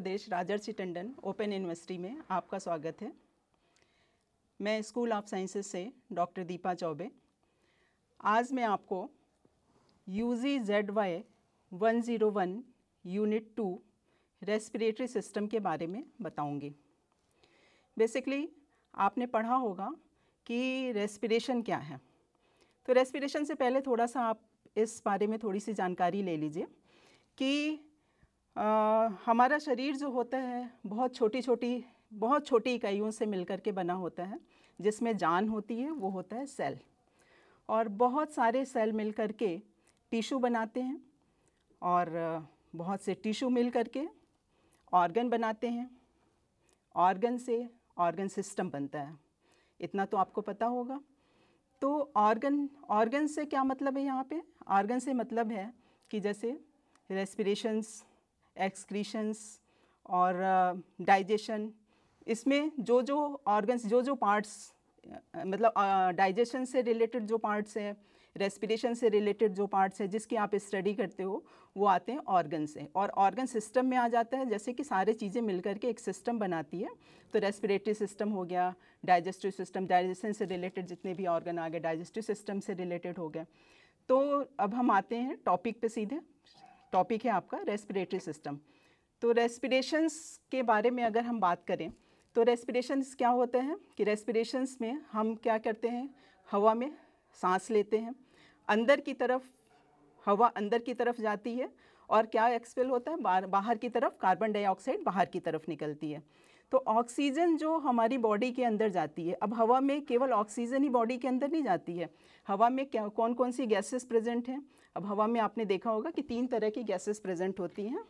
प्रदेश Rajarshi Tandon open university में आपका स्वागत है मैं स्कूल ऑफ साइंसेस से डॉक्टर दीपा चौबे आज मैं आपको U G Z Y one zero one unit two respiratory system के बारे में बताऊंगी बेसिकली आपने पढ़ा होगा कि रेस्पिरेशन क्या है तो रेस्पिरेशन से पहले थोड़ा सा आप इस बारे में थोड़ी सी जानकारी ले लीजिए कि आ, हमारा शरीर जो होता है बहुत छोटी छोटी बहुत छोटी इकाइयों से मिलकर के बना होता है जिसमें जान होती है वो होता है सेल और बहुत सारे सेल मिल कर के टिशू बनाते हैं और बहुत से टिशू मिल कर के ऑर्गन बनाते हैं ऑर्गन से ऑर्गन सिस्टम बनता है इतना तो आपको पता होगा तो ऑर्गन ऑर्गन से क्या मतलब है यहाँ पे ऑर्गन से मतलब है कि जैसे रेस्पिरेशंस एक्सक्रीशंस और डाइजेशन uh, इसमें जो जो ऑर्गन्स जो जो पार्ट्स uh, मतलब डाइजेशन uh, से रिलेटेड जो पार्ट्स हैं रेस्पिरेशन से रिलेटेड जो पार्ट्स हैं जिसकी आप स्टडी करते हो वो आते हैं ऑर्गन से और ऑर्गन सिस्टम में आ जाता है जैसे कि सारे चीज़ें मिलकर के एक सिस्टम बनाती है तो रेस्पिरेटरी सिस्टम हो गया डाइजेस्टिव सिस्टम डाइजेशन से रिलेटेड जितने भी ऑर्गन आ गए डाइजेस्टिव सिस्टम से रिलेटेड हो गया तो अब हम आते हैं टॉपिक पे सीधे टॉपिक है आपका रेस्पिरेटरी सिस्टम तो रेस्पिरेशंस के बारे में अगर हम बात करें तो रेस्पिरेशंस क्या होते हैं कि रेस्पिरेशंस में हम क्या करते हैं हवा में सांस लेते हैं अंदर की तरफ हवा अंदर की तरफ जाती है और क्या एक्सपेल होता है बाहर बाहर की तरफ कार्बन डाइऑक्साइड बाहर की तरफ निकलती है तो ऑक्सीजन जो हमारी बॉडी के अंदर जाती है अब हवा में केवल ऑक्सीजन ही बॉडी के अंदर नहीं जाती है हवा में क्या कौन कौन सी गैसेस प्रेजेंट हैं अब हवा में आपने देखा होगा कि तीन तरह की गैसेस प्रेजेंट होती हैं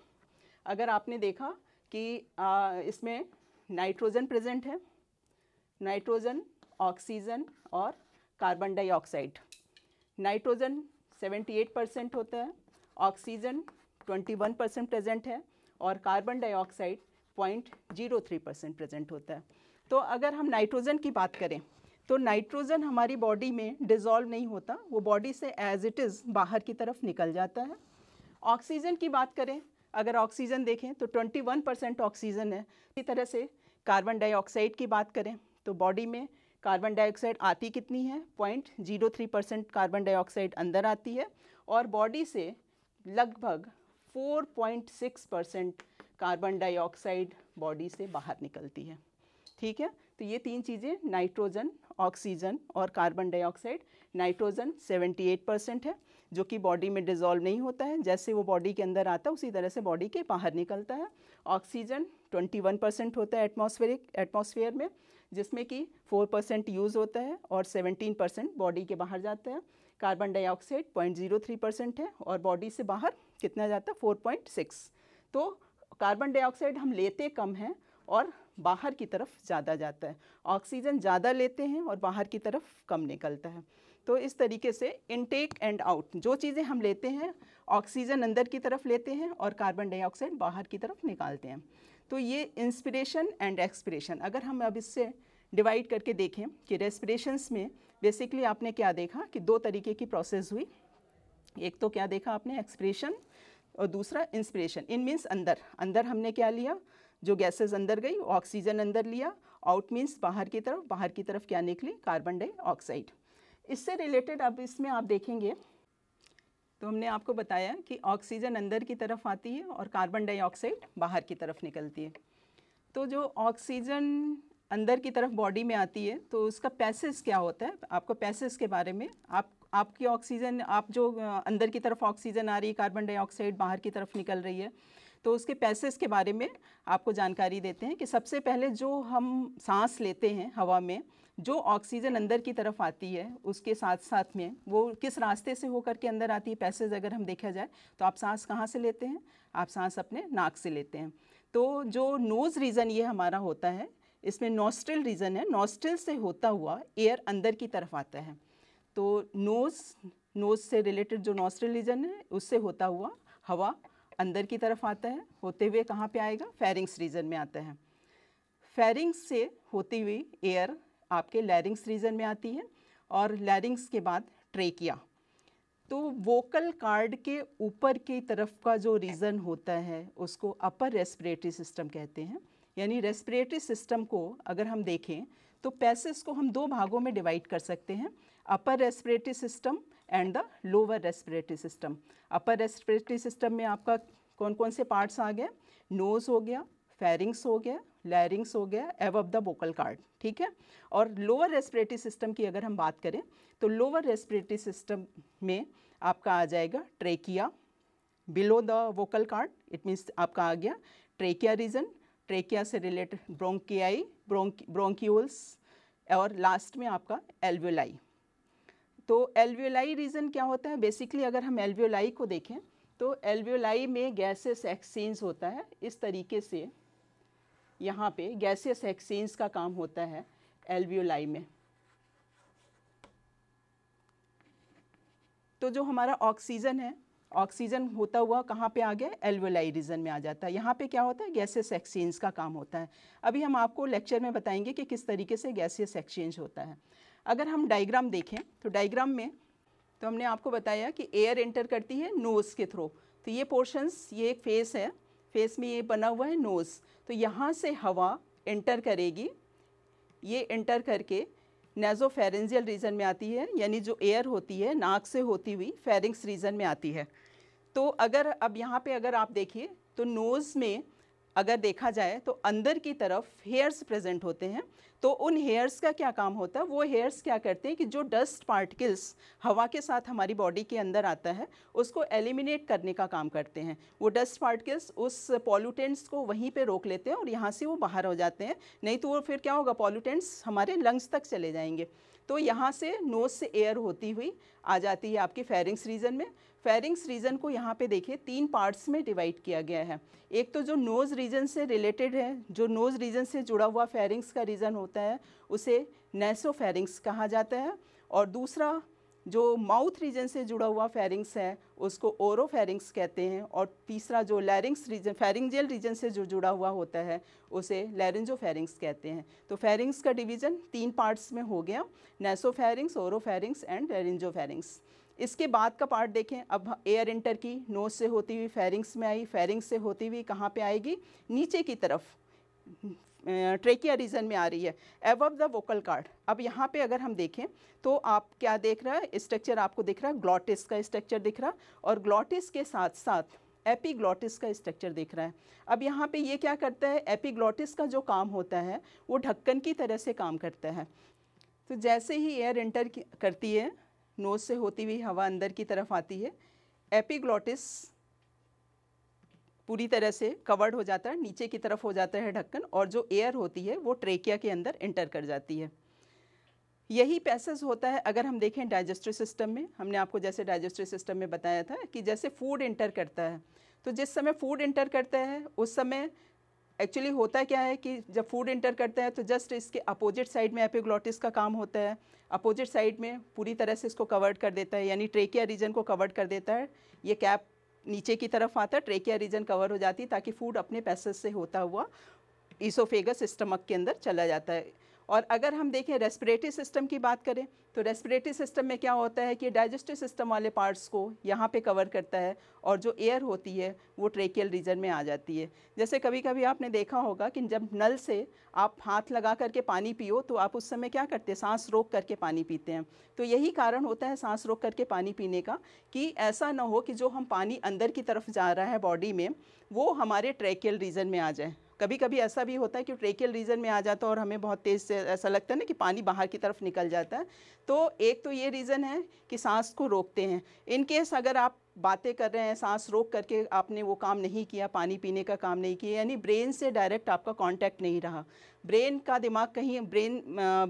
अगर आपने देखा कि आ, इसमें नाइट्रोजन प्रेजेंट है नाइट्रोजन ऑक्सीजन और कार्बन डाइऑक्साइड नाइट्रोजन 78 परसेंट होता है ऑक्सीजन 21 परसेंट प्रेजेंट है और कार्बन डाइऑक्साइड 0.03 परसेंट प्रेजेंट होता है तो अगर हम नाइट्रोजन की बात करें तो नाइट्रोजन हमारी बॉडी में डिज़ोल्व नहीं होता वो बॉडी से एज इट इज़ बाहर की तरफ निकल जाता है ऑक्सीजन की बात करें अगर ऑक्सीजन देखें तो 21 परसेंट ऑक्सीजन है इसी तरह से कार्बन डाइऑक्साइड की बात करें तो बॉडी में कार्बन डाइऑक्साइड आती कितनी है point zero three percent carbon dioxide अंदर आती है और बॉडी से लगभग 4.6 परसेंट कार्बन डाइऑक्साइड बॉडी से बाहर निकलती है ठीक है तो ये तीन चीज़ें नाइट्रोजन ऑक्सीजन और कार्बन डाइऑक्साइड नाइट्रोजन 78 परसेंट है जो कि बॉडी में डिजॉल्व नहीं होता है जैसे वो बॉडी के अंदर आता है उसी तरह से बॉडी के बाहर निकलता है ऑक्सीजन 21 परसेंट होता है एटमॉस्फेरिक एटमॉस्फेयर में जिसमें कि 4 परसेंट यूज़ होता है और 17 परसेंट बॉडी के बाहर जाता है कार्बन डाइऑक्साइड पॉइंट परसेंट है और बॉडी से बाहर कितना जाता है फोर तो कार्बन डाइऑक्साइड हम लेते कम हैं और बाहर की तरफ ज़्यादा जाता है ऑक्सीजन ज़्यादा लेते हैं और बाहर की तरफ कम निकलता है तो इस तरीके से इनटेक एंड आउट जो चीज़ें हम लेते हैं ऑक्सीजन अंदर की तरफ लेते हैं और कार्बन डाइऑक्साइड बाहर की तरफ निकालते हैं तो ये इंस्पिरेशन एंड एक्सप्रेशन अगर हम अब इससे डिवाइड करके देखें कि रेस्परेशंस में बेसिकली आपने क्या देखा कि दो तरीके की प्रोसेस हुई एक तो क्या देखा आपने एक्सप्रेशन और दूसरा इंस्पिरेशन इन मीन्स अंदर अंदर हमने क्या लिया जो गैसेस अंदर गई ऑक्सीजन अंदर लिया आउट मीन्स बाहर की तरफ बाहर की तरफ क्या निकली कार्बन डाइऑक्साइड इससे रिलेटेड अब इसमें आप देखेंगे तो हमने आपको बताया कि ऑक्सीजन अंदर की तरफ आती है और कार्बन डाइऑक्साइड बाहर की तरफ निकलती है तो जो ऑक्सीजन अंदर की तरफ बॉडी में आती है तो उसका पैसेज क्या होता है आपको पैसेज के बारे में आप आपकी ऑक्सीजन आप जो अंदर की तरफ ऑक्सीजन आ रही है कार्बन डाइऑक्साइड बाहर की तरफ निकल रही है तो उसके पैसेज के बारे में आपको जानकारी देते हैं कि सबसे पहले जो हम सांस लेते हैं हवा में जो ऑक्सीजन अंदर की तरफ आती है उसके साथ साथ में वो किस रास्ते से होकर के अंदर आती है पैसेज अगर हम देखा जाए तो आप सांस कहाँ से लेते हैं आप सांस अपने नाक से लेते हैं तो जो नोज़ रीज़न ये हमारा होता है इसमें नोस्ट्रल रीज़न है नोस्ट्रल से होता हुआ एयर अंदर की तरफ आता है तो नोज़ नोज़ से रिलेटेड जो नोस्ट्रल रीज़न है उससे होता हुआ हवा अंदर की तरफ आता है होते हुए कहाँ पे आएगा फेरिंग्स रीजन में आता है फेरिंग्स से होती हुई एयर आपके लैरिंग्स रीजन में आती है और लैरिंग्स के बाद ट्रेकिया तो वोकल कार्ड के ऊपर की तरफ का जो रीज़न होता है उसको अपर रेस्पिरेटरी सिस्टम कहते हैं यानी रेस्पिरेटरी सिस्टम को अगर हम देखें तो पैसेस को हम दो भागों में डिवाइड कर सकते हैं upper respiratory system and the lower respiratory system upper respiratory system में आपका कौन कौन से पार्ट्स आ गए नोज़ हो गया फेरिंग्स हो गया लैरिंग्स हो गया एवब द वोकल कार्ड ठीक है और लोअर रेस्पिरेटरी सिस्टम की अगर हम बात करें तो लोअर रेस्पिरेटरी सिस्टम में आपका आ जाएगा trachea below the vocal cord it means आपका आ गया ट्रेकिया रीजन ट्रेकिया से रिलेटेड ब्रोंकियाई ब्रोंकी और लास्ट में आपका एल्वोलाई तो एल्वियोलाई रीजन क्या होता है बेसिकली अगर हम एल्वियोलाई को देखें तो एल्वियोलाई में गैसेस एक्सचेंज होता है इस तरीके से यहाँ पे गैसेस एक्सचेंज का काम होता है एल्वियोलाई में तो जो हमारा ऑक्सीजन है ऑक्सीजन होता हुआ कहाँ पे आ गया एल्वियोलाई रीजन में आ जाता है यहाँ पे क्या होता है गैसेस एक्सचेंज का काम होता है अभी हम आपको लेक्चर में बताएंगे कि किस तरीके से गैसेस एक्सचेंज होता है अगर हम डायग्राम देखें तो डायग्राम में तो हमने आपको बताया कि एयर एंटर करती है नोज़ के थ्रू तो ये पोर्शंस ये एक फेस है फेस में ये बना हुआ है नोज़ तो यहाँ से हवा एंटर करेगी ये एंटर करके नेजोफेरेंजियल रीजन में आती है यानी जो एयर होती है नाक से होती हुई फेरिंग्स रीजन में आती है तो अगर अब यहाँ पे अगर आप देखिए तो नोज़ में अगर देखा जाए तो अंदर की तरफ हेयर्स प्रेजेंट होते हैं तो उन हेयर्स का क्या काम होता है वो हेयर्स क्या करते हैं कि जो डस्ट पार्टिकल्स हवा के साथ हमारी बॉडी के अंदर आता है उसको एलिमिनेट करने का काम करते हैं वो डस्ट पार्टिकल्स उस पॉल्यूटेंट्स को वहीं पे रोक लेते हैं और यहाँ से वो बाहर हो जाते हैं नहीं तो वो फिर क्या होगा पॉल्यूटेंट्स हमारे लंग्स तक चले जाएंगे तो यहाँ से नोज से एयर होती हुई आ जाती है आपकी फेरिंग्स रीजन में फेरिंग्स रीजन को यहाँ पे देखिए तीन पार्ट्स में डिवाइड किया गया है एक तो जो नोज़ रीजन से रिलेटेड है जो नोज़ रीजन से जुड़ा हुआ फेरिंग्स का रीजन होता है उसे नेसो फेरिंग्स कहा जाता है और दूसरा जो माउथ रीजन से जुड़ा हुआ फेरिंग्स है उसको ओरो फेरिंग्स कहते हैं और तीसरा जो लैरिंग्स रीजन फेरिंगजेल रीजन से जो जुड़ा हुआ होता है उसे लैरेंजो फेरिंग्स कहते हैं तो फेरिंग्स का डिवीज़न तीन पार्ट्स में हो गया naso pharynx oro pharynx and laryngo pharynx इसके बाद का पार्ट देखें अब एयर इंटर की नोज से होती हुई फेरिंग्स में आई फेरिंग्स से होती हुई कहाँ पे आएगी नीचे की तरफ ट्रेकिया रीजन में आ रही है एव द वोकल कार्ड अब यहाँ पे अगर हम देखें तो आप क्या देख रहा है स्ट्रक्चर आपको दिख रहा है ग्लॉटिस का स्ट्रक्चर दिख रहा और ग्लॉटिस के साथ साथ एपीग्लॉटिस का स्ट्रक्चर दिख रहा है अब यहाँ पे ये क्या करता है एपीग्लॉटिस का जो काम होता है वो ढक्कन की तरह से काम करता है तो जैसे ही एयर एंटर करती है नोज से होती हुई हवा अंदर की तरफ आती है एपिग्लॉटिस पूरी तरह से कवर्ड हो जाता है नीचे की तरफ हो जाता है ढक्कन और जो एयर होती है वो ट्रेकिया के अंदर एंटर कर जाती है यही पैसेज होता है अगर हम देखें डाइजेस्टिव सिस्टम में हमने आपको जैसे डाइजेस्टिव सिस्टम में बताया था कि जैसे फूड इंटर करता है तो जिस समय फूड इंटर करता है उस समय एक्चुअली होता क्या है कि जब फूड इंटर करते हैं तो जस्ट इसके अपोजिट साइड में एपिग्लॉटिस का काम होता है अपोजिट साइड में पूरी तरह से इसको कवर्ड कर देता है यानी ट्रेकिया रीजन को कवर्ड कर देता है ये कैप नीचे की तरफ आता है ट्रेकिया रीजन कवर हो जाती है ताकि फूड अपने पैसेज से होता हुआ ईसोफेगस स्टमक के अंदर चला जाता है और अगर हम देखें रेस्पिरेटरी सिस्टम की बात करें तो रेस्पिरेटरी सिस्टम में क्या होता है कि डाइजेस्टिव सिस्टम वाले पार्ट्स को यहाँ पे कवर करता है और जो एयर होती है वो ट्रेकियल रीजन में आ जाती है जैसे कभी कभी आपने देखा होगा कि जब नल से आप हाथ लगा करके पानी पियो तो आप उस समय क्या करते हैं सांस रोक करके पानी पीते हैं तो यही कारण होता है सांस रोक करके पानी पीने का कि ऐसा ना हो कि जो हम पानी अंदर की तरफ जा रहा है बॉडी में वो हमारे ट्रेकियल रीजन में आ जाए कभी कभी ऐसा भी होता है कि ट्रेकियल रीजन में आ जाता है और हमें बहुत तेज़ से ऐसा लगता है ना कि पानी बाहर की तरफ निकल जाता है तो एक तो ये रीज़न है कि सांस को रोकते हैं इन केस अगर आप बातें कर रहे हैं सांस रोक करके आपने वो काम नहीं किया पानी पीने का काम नहीं किया यानी ब्रेन से डायरेक्ट आपका कांटेक्ट नहीं रहा ब्रेन का दिमाग कहीं ब्रेन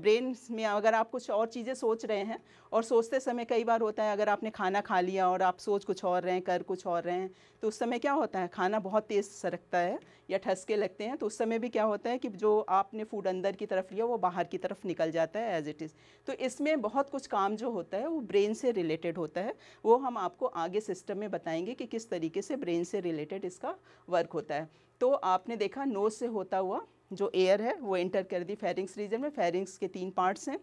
ब्रेन में अगर आप कुछ और चीज़ें सोच रहे हैं और सोचते समय कई बार होता है अगर आपने खाना खा लिया और आप सोच कुछ और रहे हैं कर कुछ और रहे हैं तो उस समय क्या होता है खाना बहुत तेज़ सरकता है या ठसके लगते हैं तो उस समय भी क्या होता है कि जो आपने फूड अंदर की तरफ लिया वो बाहर की तरफ निकल जाता है एज इट इज़ तो इसमें बहुत कुछ काम जो होता है वो ब्रेन से रिलेटेड होता है वो हम आपको आगे से सिस्टम में बताएंगे कि किस तरीके से ब्रेन से रिलेटेड इसका वर्क होता है तो आपने देखा नोज से होता हुआ जो एयर है वो एंटर कर दी फेरिंग्स रीजन में फेरिंग्स के तीन पार्ट्स हैं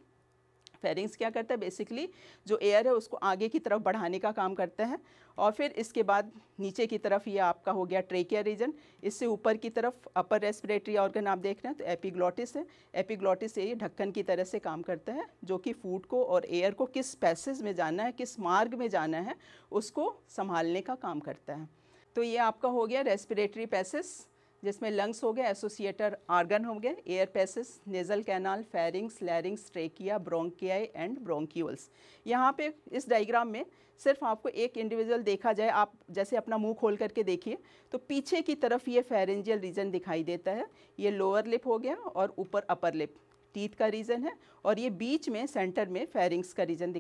फेरिंग्स क्या करता है बेसिकली जो एयर है उसको आगे की तरफ बढ़ाने का काम करता है और फिर इसके बाद नीचे की तरफ ये आपका हो गया ट्रेकिया रीजन इससे ऊपर की तरफ अपर रेस्पिरेटरी ऑर्गन आप देख रहे हैं तो एपिग्लॉटिस है एपिग्लॉटिस ये ढक्कन की तरह से काम करता है जो कि फूड को और एयर को किस पैसेज में जाना है किस मार्ग में जाना है उसको संभालने का काम करता है तो ये आपका हो गया रेस्पिरेटरी पैसेस जिसमें लंग्स हो गए एसोसिएटर आर्गन हो गए air passages nasal canal pharynx larynx trachea bronchi and bronchioles यहाँ पे इस डायग्राम में सिर्फ आपको एक इंडिविजुअल देखा जाए आप जैसे अपना मुंह खोल करके देखिए तो पीछे की तरफ ये फेरेंजियल रीजन दिखाई देता है ये लोअर लिप हो गया और ऊपर अपर लिप टीथ का रीजन है और ये बीच में सेंटर में फेरिंग्स का region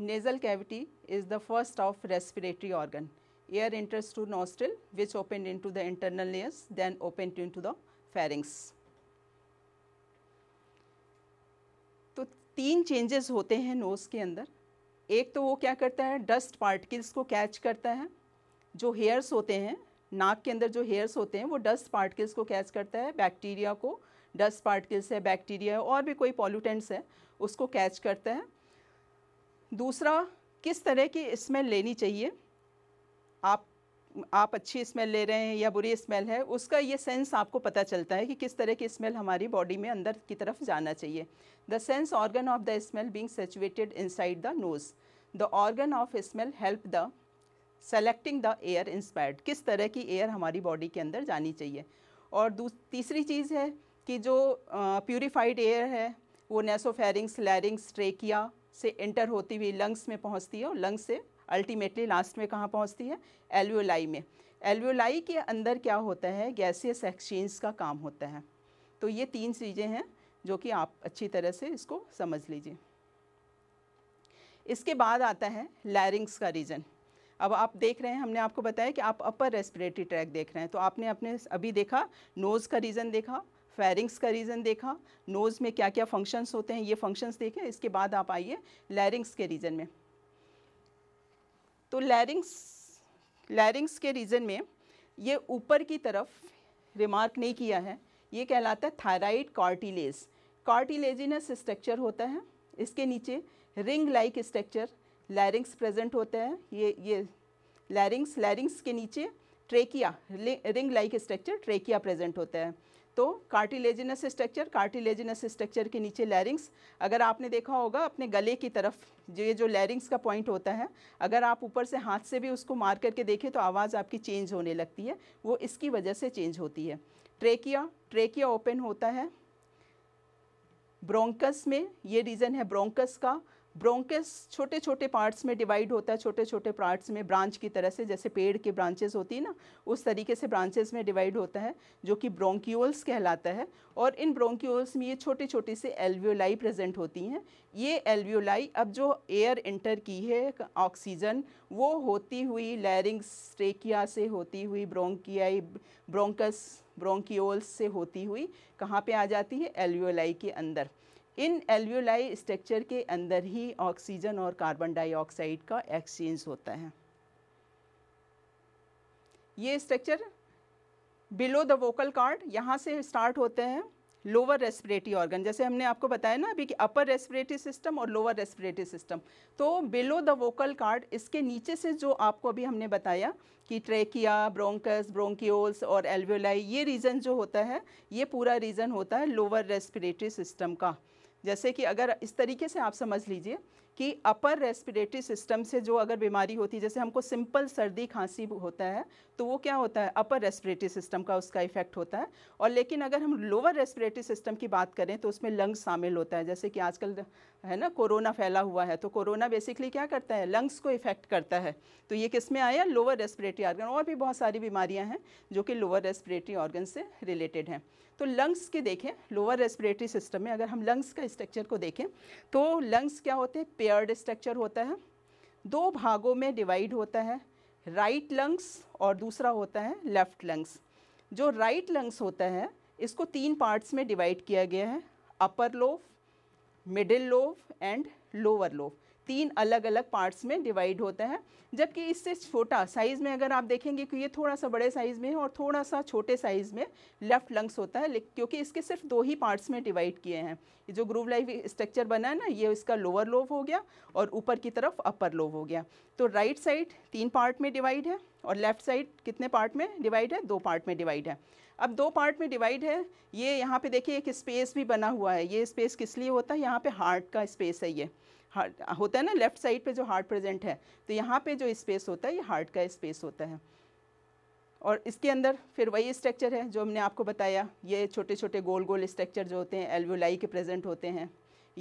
nasal cavity is the first of respiratory organ air enters through nostril which opened into the internal layers then opened into the pharynx. तो तीन चेंजेस होते हैं नोज़ के अंदर एक तो वो क्या करता है डस्ट पार्टिकल्स को कैच करता है जो हेयर्स होते हैं नाक के अंदर जो हेयर्स होते हैं वो डस्ट पार्टिकल्स को कैच करता है बैक्टीरिया को डस्ट पार्टिकल्स है बैक्टीरिया है और भी कोई पॉल्यूटेंट्स है उसको कैच करता है दूसरा किस तरह की स्मेल लेनी चाहिए आप आप अच्छी स्मेल ले रहे हैं या बुरी स्मेल है उसका ये सेंस आपको पता चलता है कि किस तरह की स्मेल हमारी बॉडी में अंदर की तरफ जाना चाहिए the sense organ of the smell being situated inside the nose the organ of smell help the selecting the air inspired किस तरह की एयर हमारी बॉडी के अंदर जानी चाहिए और तीसरी चीज़ है कि जो uh, एयर है वो नेसोफेरिंग्स लैरिंग्स ट्रेकिया से एंटर होती हुई लंग्स में पहुंचती है और लंग्स से अल्टीमेटली लास्ट में कहाँ पहुँचती है एल्वियोलाई में एल्वियोलाई के अंदर क्या होता है गैसियस एक्सचेंज का काम होता है तो ये तीन चीज़ें हैं जो कि आप अच्छी तरह से इसको समझ लीजिए इसके बाद आता है लैरिंग्स का रीजन अब आप देख रहे हैं हमने आपको बताया कि आप अपर रेस्पिरेटरी ट्रैक देख रहे हैं तो आपने अपने अभी देखा नोज़ का रीज़न देखा फेरिंग्स का रीज़न देखा नोज़ में क्या क्या फंक्शंस होते हैं ये फंक्शंस देखें इसके बाद आप आइए लैरिंग्स के रीजन में तो लैरिंग्स लैरिंग्स के रीजन में ये ऊपर की तरफ रिमार्क नहीं किया है ये कहलाता है थायराइड कार्टिलेज कार्टिलेजिनस स्ट्रक्चर होता है इसके नीचे ring like structure larynx present होता है ये ये लैरिंग्स लैरिंग्स के नीचे trachea ring like structure trachea present होता है तो कार्टिलेजिनस स्ट्रक्चर कार्टिलेजिनस स्ट्रक्चर के नीचे लैरिंग्स अगर आपने देखा होगा अपने गले की तरफ जो ये जो लैरिंग्स का पॉइंट होता है अगर आप ऊपर से हाथ से भी उसको मार करके देखें तो आवाज़ आपकी चेंज होने लगती है वो इसकी वजह से चेंज होती है ट्रेकिया ट्रेकिया ओपन होता है ब्रोंकस में ये रीज़न है ब्रोंकस का ब्रोंकस छोटे छोटे पार्ट्स में डिवाइड होता है छोटे छोटे पार्ट्स में ब्रांच की तरह से जैसे पेड़ के ब्रांचेस होती है ना उस तरीके से ब्रांचेस में डिवाइड होता है जो कि ब्रोंक्यूल्स कहलाता है और इन ब्रोंक्यूल्स में ये छोटी छोटी से एल्वियोलाई प्रेजेंट होती हैं ये एल्वियोलाई अब जो एयर इंटर की है ऑक्सीजन वो होती हुई लैरिंग स्ट्रेकिया से होती हुई ब्रोंकियाई ब्रोंकस ब्रोंक्यूल्स से होती हुई कहाँ पर आ जाती है एल्वियोलाई के अंदर इन एल्वियोलाई स्ट्रक्चर के अंदर ही ऑक्सीजन और कार्बन डाइऑक्साइड का एक्सचेंज होता है ये structure below the vocal cord यहाँ से स्टार्ट होते हैं लोअर रेस्पिरेटरी ऑर्गन जैसे हमने आपको बताया ना अभी कि अपर रेस्पिरेटरी सिस्टम और लोअर रेस्पिरेटरी सिस्टम तो बिलो द वोकल कार्ड इसके नीचे से जो आपको अभी हमने बताया कि ट्रेकिया ब्रोंकस ब्रोंकियोल्स और एल्वियोलाई ये रीजन जो होता है ये पूरा रीजन होता है लोअर रेस्पिरेटरी सिस्टम का जैसे कि अगर इस तरीके से आप समझ लीजिए कि अपर रेस्पिरेटरी सिस्टम से जो अगर बीमारी होती है जैसे हमको सिंपल सर्दी खांसी होता है तो वो क्या होता है अपर रेस्पिरेटरी सिस्टम का उसका इफेक्ट होता है और लेकिन अगर हम लोअर रेस्पिरेटरी सिस्टम की बात करें तो उसमें लंग्स शामिल होता है जैसे कि आजकल है ना कोरोना फैला हुआ है तो कोरोना बेसिकली क्या करता है लंग्स को इफ़ेक्ट करता है तो ये किस में आया लोअर रेस्पिरेटरी ऑर्गन और भी बहुत सारी बीमारियां हैं जो कि लोअर रेस्पिरेटरी ऑर्गन से रिलेटेड हैं तो लंग्स के देखें लोअर रेस्पिरेटरी सिस्टम में अगर हम लंग्स का स्ट्रक्चर को देखें तो लंग्स क्या होते हैं पेयर्ड स्ट्रक्चर होता है दो भागों में डिवाइड होता है राइट लंग्स और दूसरा होता है लेफ़्ट लंग्स जो राइट लंग्स होता है इसको तीन पार्ट्स में डिवाइड किया गया है upper lobe middle lobe and lower lobe तीन अलग अलग पार्ट्स में डिवाइड होता है जबकि इससे छोटा साइज़ में अगर आप देखेंगे कि ये थोड़ा सा बड़े साइज़ में है और थोड़ा सा छोटे साइज़ में लेफ्ट लंग्स होता है क्योंकि इसके सिर्फ दो ही पार्ट्स में डिवाइड किए हैं जो ग्रूव लाइफ स्ट्रक्चर बना है ना ये इसका लोअर लोब हो गया और ऊपर की तरफ अपर लोब हो गया तो राइट साइड तीन पार्ट में डिवाइड है और लेफ़्ट साइड कितने पार्ट में डिवाइड है दो पार्ट में डिवाइड है अब दो पार्ट में डिवाइड है ये यहाँ पे देखिए एक स्पेस भी बना हुआ है ये स्पेस किस लिए होता है यहाँ पे हार्ट का स्पेस है ये हार्ट होता है ना लेफ़्ट साइड पे जो हार्ट प्रेजेंट है तो यहाँ पे जो स्पेस होता है ये हार्ट का स्पेस होता है और इसके अंदर फिर वही स्ट्रक्चर है जो हमने आपको बताया ये छोटे छोटे गोल गोल स्ट्रक्चर जो होते हैं एल्वोलाई के प्रेजेंट होते हैं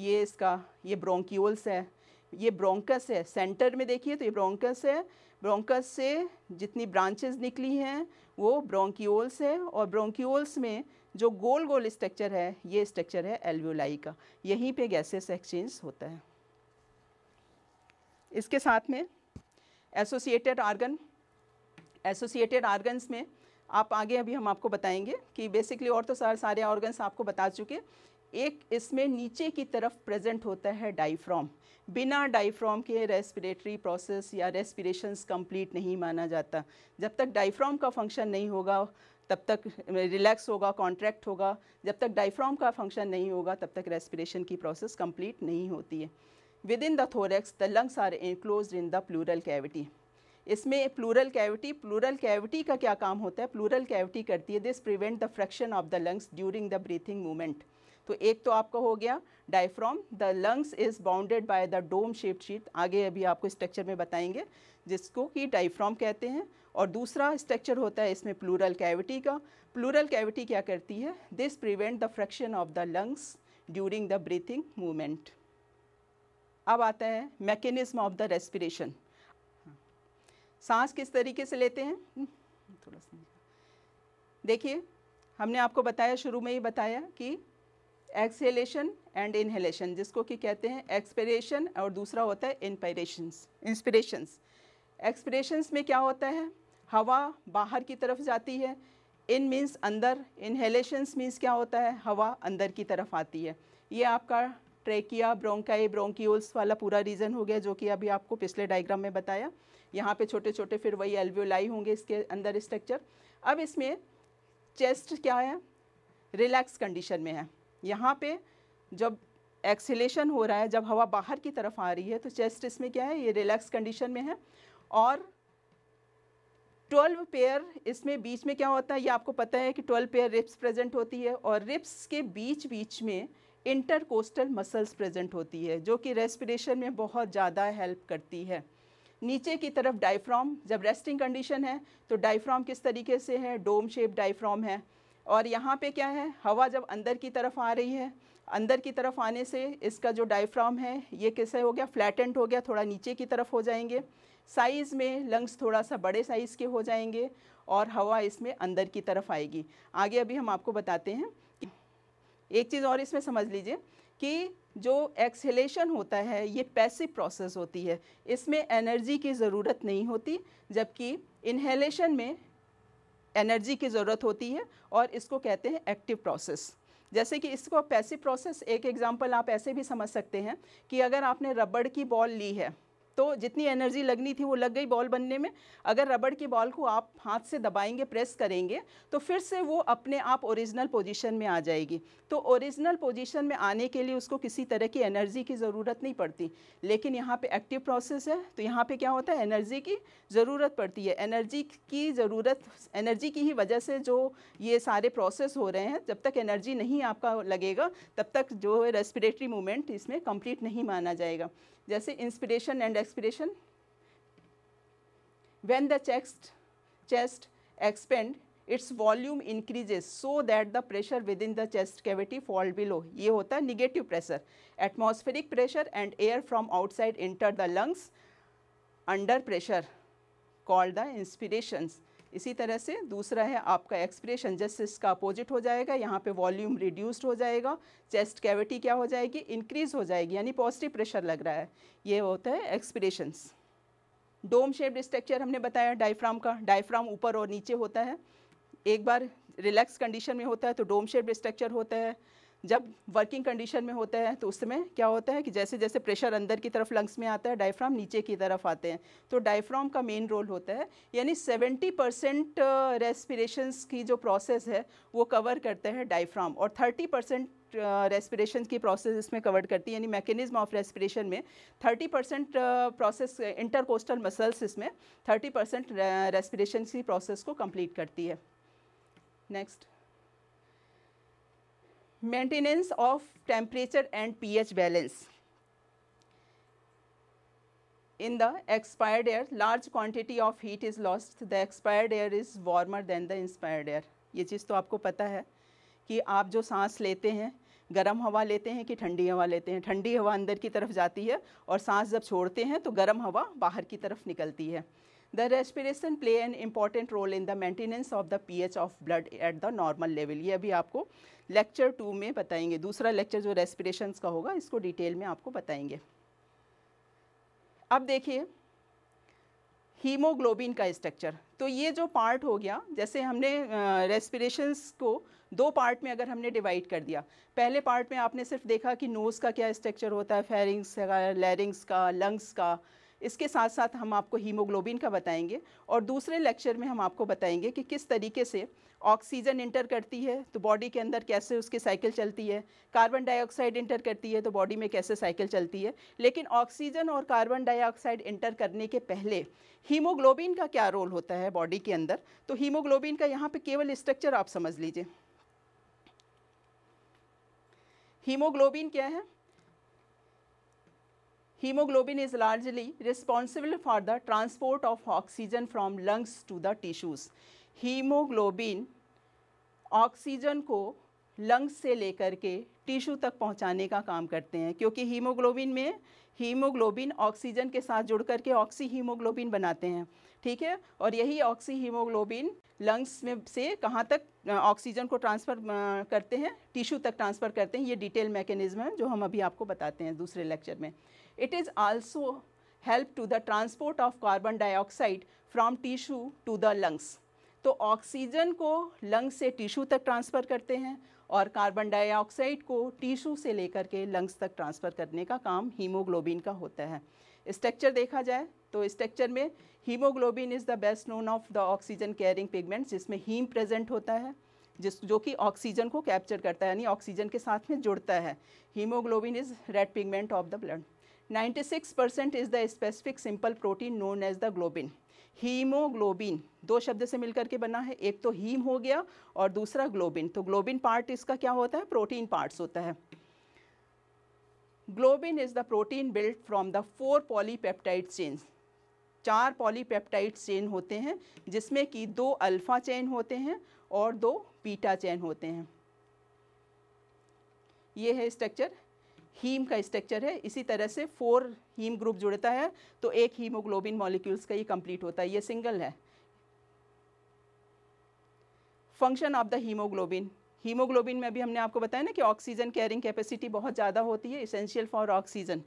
ये इसका ये ब्रोंक्यूल्स है ये ब्रोंकस है सेंटर में देखिए तो ये ब्रोंकस है ब्रोंकस से जितनी ब्रांचेस निकली हैं वो ब्रोंकियोल्स है और ब्रोंकियोल्स में जो गोल गोल स्ट्रक्चर है ये स्ट्रक्चर है एल्वियोलाई का यहीं पे गैसेस एक्सचेंज होता है इसके साथ में एसोसिएटेड आर्गन एसोसिएटेड आर्गन्स में आप आगे अभी हम आपको बताएंगे कि बेसिकली और तो सारे ऑर्गन्स आपको बता चुके एक इसमें नीचे की तरफ प्रेजेंट होता है डाइफ्राम बिना डाइफ्राम के रेस्पिरेटरी प्रोसेस या रेस्पिरेशंस कंप्लीट नहीं माना जाता जब तक डाइफ्राम का फंक्शन नहीं होगा तब तक रिलैक्स होगा कॉन्ट्रैक्ट होगा जब तक डाइफ्राम का फंक्शन नहीं होगा तब तक रेस्पिरेशन की प्रोसेस कंप्लीट नहीं होती है within the thorax the lungs are enclose in the pleural cavity इसमें प्लूरल कैविटी प्लूरल कैविटी का क्या काम होता है प्लूरल कैविटी करती है this prevent the friction of the lungs during the breathing movement तो एक तो आपका हो गया diaphragm the lungs is bounded by the dome shape sheet आगे अभी आपको स्ट्रक्चर में बताएंगे जिसको कि डायफ्राम कहते हैं और दूसरा स्ट्रक्चर होता है इसमें प्लूरल कैविटी का प्लूरल कैविटी क्या करती है this prevent the friction of the lungs during the breathing movement अब आता है मैकेनिज्म ऑफ द रेस्पिरेशन सांस किस तरीके से लेते हैं हम्म, थोड़ा सा देखिए हमने आपको बताया शुरू में ही बताया कि एक्सहेलेशन एंड इनहेलेशन जिसको कि कहते हैं एक्सपेरेशन और दूसरा होता है इनपायरेशंस इंस्पिरेशंस एक्सपरेशंस में क्या होता है हवा बाहर की तरफ जाती है इन मीन्स अंदर इनहेलेशंस मीन्स क्या होता है हवा अंदर की तरफ आती है ये आपका ट्रेकिया ब्रोंकाई ब्रोंकिल्स वाला पूरा रीज़न हो गया जो कि अभी आपको पिछले डायग्राम में बताया यहाँ पे छोटे छोटे फिर वही एल्वियोलाई होंगे इसके अंदर स्ट्रक्चर अब इसमें चेस्ट क्या है रिलैक्स कंडीशन में है यहाँ पे जब एक्सेलेशन हो रहा है जब हवा बाहर की तरफ आ रही है तो चेस्ट इसमें क्या है ये रिलैक्स कंडीशन में है और ट्वेल्व पेयर इसमें बीच में क्या होता है ये आपको पता है कि ट्वेल्व पेयर रिप्स प्रेजेंट होती है और रिप्स के बीच बीच में इंटरकोस्टल मसल्स प्रेजेंट होती है जो कि रेस्पिरेशन में बहुत ज़्यादा हेल्प करती है नीचे की तरफ डायफ्राम जब रेस्टिंग कंडीशन है तो डायफ्राम किस तरीके से है डोम शेप डायफ्राम है और यहाँ पे क्या है हवा जब अंदर की तरफ आ रही है अंदर की तरफ आने से इसका जो डायफ्राम है ये कैसे हो गया फ्लैटेंट हो गया थोड़ा नीचे की तरफ हो जाएंगे साइज़ में लंग्स थोड़ा सा बड़े साइज़ के हो जाएंगे और हवा इसमें अंदर की तरफ आएगी आगे अभी हम आपको बताते हैं एक चीज़ और इसमें समझ लीजिए कि जो एक्सहेलेशन होता है ये पैसिव प्रोसेस होती है इसमें एनर्जी की ज़रूरत नहीं होती जबकि इन्हेलेशन में एनर्जी की ज़रूरत होती है और इसको कहते हैं एक्टिव प्रोसेस जैसे कि इसको पैसिव प्रोसेस एक एग्ज़ाम्पल आप ऐसे भी समझ सकते हैं कि अगर आपने रबड़ की बॉल ली है तो जितनी एनर्जी लगनी थी वो लग गई बॉल बनने में अगर रबड़ की बॉल को आप हाथ से दबाएंगे प्रेस करेंगे तो फिर से वो अपने आप ओरिजिनल पोजीशन में आ जाएगी तो ओरिजिनल पोजीशन में आने के लिए उसको किसी तरह की एनर्जी की ज़रूरत नहीं पड़ती लेकिन यहाँ पे एक्टिव प्रोसेस है तो यहाँ पे क्या होता है एनर्जी की ज़रूरत पड़ती है एनर्जी की ज़रूरत एनर्जी की ही वजह से जो ये सारे प्रोसेस हो रहे हैं जब तक एनर्जी नहीं आपका लगेगा तब तक जो है रेस्पिरेटरी मूवमेंट इसमें कम्प्लीट नहीं माना जाएगा जैसे inspiration and expiration. when the chest chest expand its volume increases so that the pressure within the chest cavity fall below ये होता negative pressure atmospheric pressure and air from outside enter the lungs under pressure called the inspirations इसी तरह से दूसरा है आपका expression just इसका opposite हो जाएगा यहाँ पे वॉल्यूम रिड्यूस्ड हो जाएगा चेस्ट कैविटी क्या हो जाएगी इंक्रीज हो जाएगी यानी पॉजिटिव प्रेशर लग रहा है ये होता है एक्सप्रेशंस डोम शेप्ड स्ट्रक्चर हमने बताया डायफ्राम का डायफ्राम ऊपर और नीचे होता है एक बार रिलैक्स कंडीशन में होता है तो डोम शेप्ड स्ट्रक्चर होता है जब वर्किंग कंडीशन में होते हैं तो उस समय क्या होता है कि जैसे जैसे प्रेशर अंदर की तरफ लंग्स में आता है डायफ्राम नीचे की तरफ आते हैं तो डायफ्राम का मेन रोल होता है यानी 70 परसेंट रेस्पिरेशंस की जो प्रोसेस है वो कवर करते हैं डायफ्राम और 30 परसेंट रेस्पिरेशन की प्रोसेस इसमें कवर करती है यानी मैकेनिज्म ऑफ रेस्पिरेशन में 30 परसेंट प्रोसेस इंटरकोस्टल मसल्स इसमें 30 परसेंट रेस्पिरेशन की प्रोसेस को कंप्लीट करती है next maintenance of temperature and pH balance in the expired air large quantity of heat is lost the expired air is warmer than the inspired air ये चीज़ तो आपको पता है कि आप जो सांस लेते हैं गर्म हवा लेते हैं कि ठंडी हवा लेते हैं ठंडी हवा अंदर की तरफ जाती है और सांस जब छोड़ते हैं तो गर्म हवा बाहर की तरफ निकलती है The respiration play an important role in the maintenance of the pH of blood at the normal level. ये अभी आपको लेक्चर टू में बताएंगे दूसरा लेक्चर जो रेस्पिरेशन का होगा इसको डिटेल में आपको बताएंगे अब देखिए हीमोग्लोबिन का स्ट्रक्चर तो ये जो पार्ट हो गया जैसे हमने रेस्पिरेशंस uh, को दो पार्ट में अगर हमने डिवाइड कर दिया पहले पार्ट में आपने सिर्फ देखा कि नोज़ का क्या स्ट्रक्चर होता है फेरिंग्स का लैरिंग्स का लंग्स का इसके साथ साथ हम आपको हीमोग्लोबिन का बताएंगे और दूसरे लेक्चर में हम आपको बताएंगे कि किस तरीके से ऑक्सीजन इंटर करती है तो बॉडी के अंदर कैसे उसकी साइकिल चलती है कार्बन डाइऑक्साइड इंटर करती है तो बॉडी में कैसे साइकिल चलती है लेकिन ऑक्सीजन और कार्बन डाइऑक्साइड इंटर करने के पहले हीमोग्लोबिन का क्या रोल होता है बॉडी के अंदर तो हीमोग्लोबिन का यहाँ पर केवल स्ट्रक्चर आप समझ लीजिए हीमोग्लोबिन क्या है haemoglobin is largely responsible for the transport of oxygen from lungs to the tissues. Haemoglobin oxygen को लंग्स से लेकर के टिश्यू तक पहुंचाने का काम करते हैं क्योंकि हीमोग्लोबिन में हीमोग्लोबिन ऑक्सीजन के साथ जुड़ करके ऑक्सी हीमोग्लोबिन बनाते हैं ठीक है और यही ऑक्सी हीमोग्लोबिन लंग्स में से कहाँ तक ऑक्सीजन को ट्रांसफ़र करते हैं टिश्यू तक ट्रांसफ़र करते हैं ये डिटेल मैकेनिज्म है जो हम अभी आपको बताते हैं दूसरे लेक्चर में It is also help to the transport of carbon dioxide from tissue to the lungs. तो ऑक्सीजन को लंग से टिश्यू तक ट्रांसफ़र करते हैं और कार्बन डाइऑक्साइड को टिश्यू से लेकर के लंग्स तक ट्रांसफ़र करने का काम हीमोग्लोबिन का होता है स्ट्रक्चर देखा जाए तो स्ट्रक्चर में haemoglobin is the best known of the oxygen carrying pigments जिसमें हीम प्रेजेंट होता है जिस जो कि ऑक्सीजन को कैप्चर करता है यानी ऑक्सीजन के साथ में जुड़ता है haemoglobin is red pigment of the blood 96% is the specific simple protein known as the globin. Haemoglobin दो शब्द से मिलकर के बना है एक तो हीम हो गया और दूसरा ग्लोबिन तो ग्लोबिन पार्ट इसका क्या होता है प्रोटीन पार्ट्स होता है globin is the protein build from the four polypeptide chain चार पॉलीपेप्टाइड चेन होते हैं जिसमें कि दो अल्फ़ा चेन होते हैं और दो पीटा चेन होते हैं ये है स्ट्रक्चर हीम का स्ट्रक्चर है इसी तरह से फोर हीम ग्रुप जुड़ता है तो एक हीमोग्लोबिन मॉलिक्यूल्स का ये कंप्लीट होता है ये सिंगल है function of the haemoglobin haemoglobin में भी हमने आपको बताया ना कि ऑक्सीजन कैरिंग कैपेसिटी बहुत ज़्यादा होती है essential for oxygen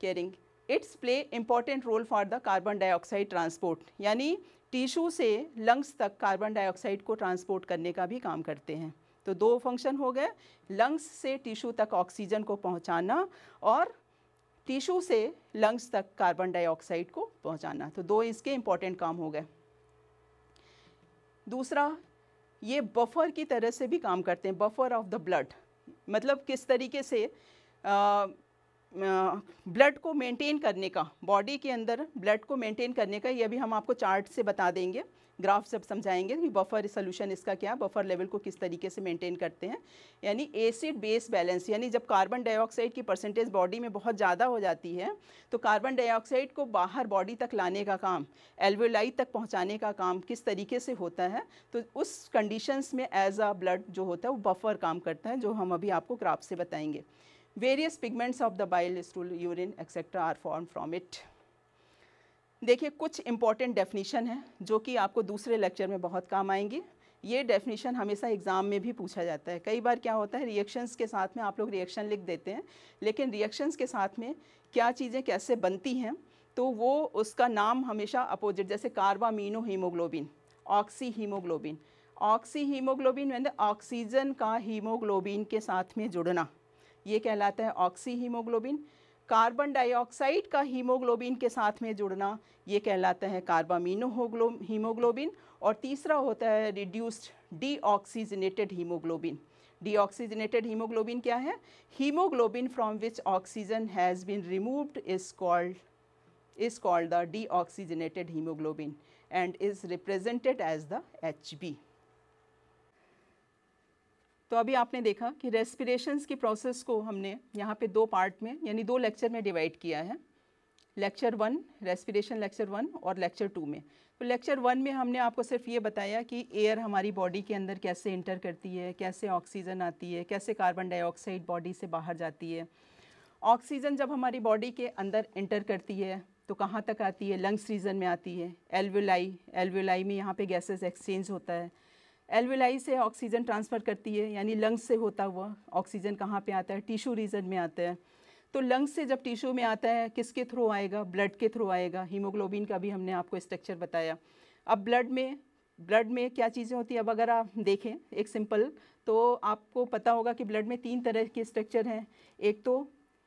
carrying its play important role for the carbon dioxide transport यानी टिश्यू से लंग्स तक कार्बन डाइऑक्साइड को ट्रांसपोर्ट करने का भी काम करते हैं तो दो फंक्शन हो गए लंग्स से टिश्यू तक ऑक्सीजन को पहुंचाना और टिश्यू से लंग्स तक कार्बन डाइऑक्साइड को पहुंचाना तो दो इसके इम्पॉर्टेंट काम हो गए दूसरा ये बफर की तरह से भी काम करते हैं बफर ऑफ द ब्लड मतलब किस तरीके से आ, ब्लड को मेंटेन करने का बॉडी के अंदर ब्लड को मेंटेन करने का ये भी हम आपको चार्ट से बता देंगे ग्राफ जब समझाएंगे कि बफर सोल्यूशन इसका क्या बफर लेवल को किस तरीके से मेंटेन करते हैं यानी एसिड बेस बैलेंस यानी जब कार्बन डाइऑक्साइड की परसेंटेज बॉडी में बहुत ज़्यादा हो जाती है तो कार्बन डाइऑक्साइड को बाहर बॉडी तक लाने का काम एल्वेलाई तक पहुँचाने का काम किस तरीके से होता है तो उस कंडीशंस में एज आ ब्लड जो होता है वो बफर काम करता है जो हम अभी आपको ग्राफ से बताएंगे various pigments of the bile stool urine etcetera are formed from it देखिए कुछ इंपॉर्टेंट डेफिनेशन है जो कि आपको दूसरे लेक्चर में बहुत काम आएंगी ये डेफिनेशन हमेशा एग्ज़ाम में भी पूछा जाता है कई बार क्या होता है रिएक्शंस के साथ में आप लोग रिएक्शन लिख देते हैं लेकिन रिएक्शंस के साथ में क्या चीज़ें कैसे बनती हैं तो वो उसका नाम हमेशा अपोजिट जैसे carbamino haemoglobin oxy haemoglobin oxy haemoglobin मैंने ऑक्सीजन का हीमोग्लोबिन के साथ में जुड़ना ये कहलाता है ऑक्सी हीमोग्लोबिन कार्बन डाइऑक्साइड का हीमोग्लोबिन के साथ में जुड़ना ये कहलाता है कार्बामिनो हीमोग्लोबिन और तीसरा होता है reduced deoxygenated haemoglobin deoxygenated haemoglobin क्या है haemoglobin from which oxygen has been removed is called called the deoxygenated haemoglobin and is represented as the H B तो अभी आपने देखा कि रेस्पिरेशंस की प्रोसेस को हमने यहाँ पे दो पार्ट में यानी दो लेक्चर में डिवाइड किया है lecture one respiration lecture one और लेक्चर टू में तो लेक्चर वन में हमने आपको सिर्फ ये बताया कि एयर हमारी बॉडी के अंदर कैसे इंटर करती है कैसे ऑक्सीजन आती है कैसे कार्बन डाइऑक्साइड बॉडी से बाहर जाती है ऑक्सीजन जब हमारी बॉडी के अंदर इंटर करती है तो कहाँ तक आती है लंग्स रीजन में आती है एलवेलाई एलवेलाई में यहाँ पे गैसेस एक्सचेंज होता है एलविलाई से ऑक्सीजन ट्रांसफ़र करती है यानी लंग्स से होता हुआ ऑक्सीजन कहाँ पे आता है टिश्यू रीजन में आता है तो लंग्स से जब टिश्यू में आता है किसके थ्रू आएगा ब्लड के थ्रू आएगा हीमोग्लोबिन का भी हमने आपको स्ट्रक्चर बताया अब ब्लड में ब्लड में क्या चीज़ें होती है अब अगर आप देखें एक सिंपल तो आपको पता होगा कि ब्लड में तीन तरह के स्ट्रक्चर हैं एक तो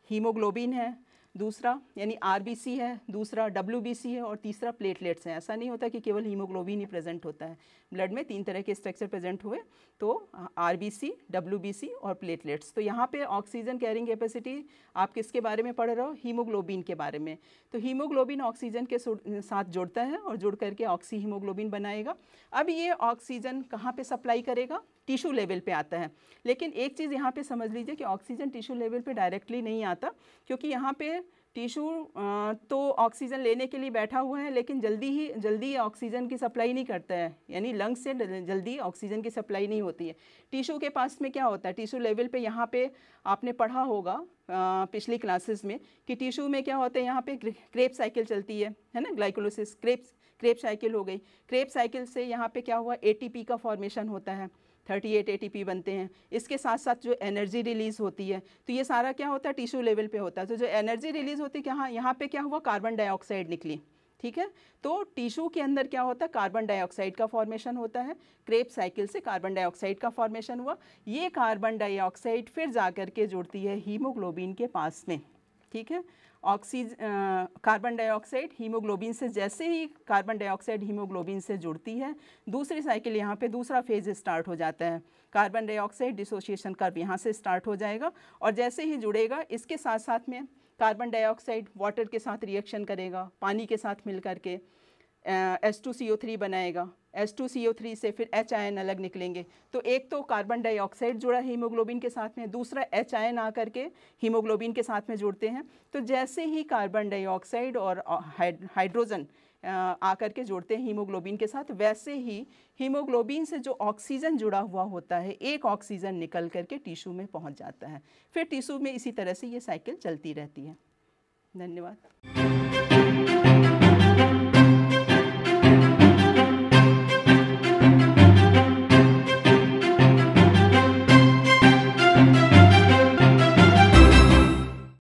हीमोग्लोबिन है दूसरा यानी आर है दूसरा डब्ल्यू है और तीसरा प्लेटलेट्स हैं ऐसा नहीं होता कि केवल हीमोग्लोबिन ही प्रेजेंट होता है ब्लड में तीन तरह के स्ट्रक्चर प्रेजेंट हुए तो आर बी और प्लेटलेट्स तो यहाँ पे ऑक्सीजन कैरिंग कैपेसिटी आप किसके बारे में पढ़ रहे हो हीमोग्लोबिन के बारे में तो हीमोग्लोबिन ऑक्सीजन के साथ जुड़ता है और जुड़ करके ऑक्सी हीमोग्लोबिन बनाएगा अब ये ऑक्सीजन कहाँ पर सप्लाई करेगा टिश्यू लेवल पे आता है लेकिन एक चीज़ यहाँ पे समझ लीजिए कि ऑक्सीजन टिश्यू लेवल पे डायरेक्टली नहीं आता क्योंकि यहाँ पे टिशू तो ऑक्सीजन लेने के लिए बैठा हुआ है लेकिन जल्दी ही जल्दी ऑक्सीजन की सप्लाई नहीं करता है यानी लंग्स से जल्दी ऑक्सीजन की सप्लाई नहीं होती है टिशू के पास में क्या होता है टिशू लेवल पे यहाँ पे आपने पढ़ा होगा पिछली क्लासेस में कि टिशू में क्या होता है यहाँ पे क्रेप साइकिल चलती है है ना ग्लाइकोलोसिस क्रेप क्रेप साइकिल हो गई क्रेप साइकिल से यहाँ पे क्या हुआ एटीपी का फॉर्मेशन होता है 38 एटीपी बनते हैं इसके साथ साथ जो एनर्जी रिलीज़ होती है तो ये सारा क्या होता है टिश्यू लेवल पे होता है तो जो एनर्जी रिलीज़ होती है यहाँ यहाँ पे क्या हुआ कार्बन डाइऑक्साइड निकली ठीक है तो टिश्यू के अंदर क्या होता है कार्बन डाइऑक्साइड का फॉर्मेशन होता है क्रेप साइकिल से कार्बन डाइऑक्साइड का फॉर्मेशन हुआ ये कार्बन डाइऑक्साइड फिर जा के जुड़ती है हीमोग्लोबिन के पास में ठीक है ऑक्सीज कार्बन डाइऑक्साइड हीमोग्लोबिन से जैसे ही कार्बन डाइऑक्साइड हीमोग्लोबिन से जुड़ती है दूसरी साइकिल यहाँ पे दूसरा फेज स्टार्ट हो जाता है कार्बन डाइऑक्साइड डिसोसिएशन कर्व यहाँ से स्टार्ट हो जाएगा और जैसे ही जुड़ेगा इसके साथ साथ में कार्बन डाइऑक्साइड वाटर के साथ रिएक्शन करेगा पानी के साथ मिल करके S two C O three बनाएगा S two C O three से फिर एच आयन अलग निकलेंगे तो एक तो कार्बन डाइऑक्साइड जुड़ा हीमोग्लोबिन के साथ में दूसरा एच आयन आकर के हीमोग्लोबिन के साथ में जुड़ते हैं तो जैसे ही कार्बन डाइऑक्साइड और हाइड्रोजन आकर के जोड़ते हैं हीमोग्लोबिन के साथ वैसे ही हीमोग्लोबिन से जो ऑक्सीजन जुड़ा हुआ होता है एक ऑक्सीजन निकल करके टिश्यू में पहुंच जाता है फिर टिश्यू में इसी तरह से ये साइकिल चलती रहती है धन्यवाद